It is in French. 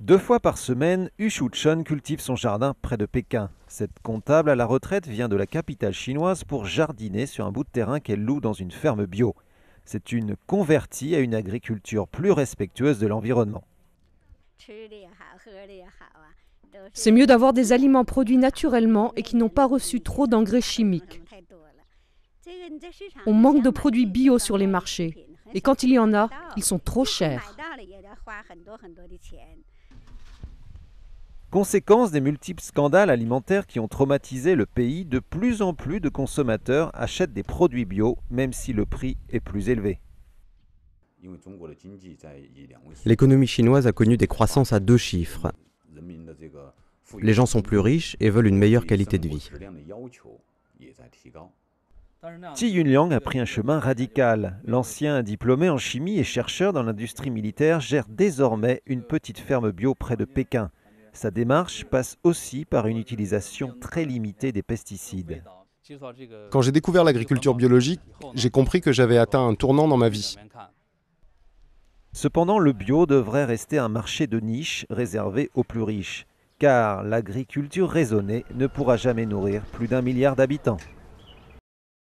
Deux fois par semaine, Huchu Chun cultive son jardin près de Pékin. Cette comptable à la retraite vient de la capitale chinoise pour jardiner sur un bout de terrain qu'elle loue dans une ferme bio. C'est une convertie à une agriculture plus respectueuse de l'environnement. C'est mieux d'avoir des aliments produits naturellement et qui n'ont pas reçu trop d'engrais chimiques. On manque de produits bio sur les marchés. Et quand il y en a, ils sont trop chers. Conséquence des multiples scandales alimentaires qui ont traumatisé le pays, de plus en plus de consommateurs achètent des produits bio, même si le prix est plus élevé. L'économie chinoise a connu des croissances à deux chiffres. Les gens sont plus riches et veulent une meilleure qualité de vie. Ti Yunliang a pris un chemin radical. L'ancien diplômé en chimie et chercheur dans l'industrie militaire gère désormais une petite ferme bio près de Pékin. Sa démarche passe aussi par une utilisation très limitée des pesticides. Quand j'ai découvert l'agriculture biologique, j'ai compris que j'avais atteint un tournant dans ma vie. Cependant, le bio devrait rester un marché de niche réservé aux plus riches, car l'agriculture raisonnée ne pourra jamais nourrir plus d'un milliard d'habitants.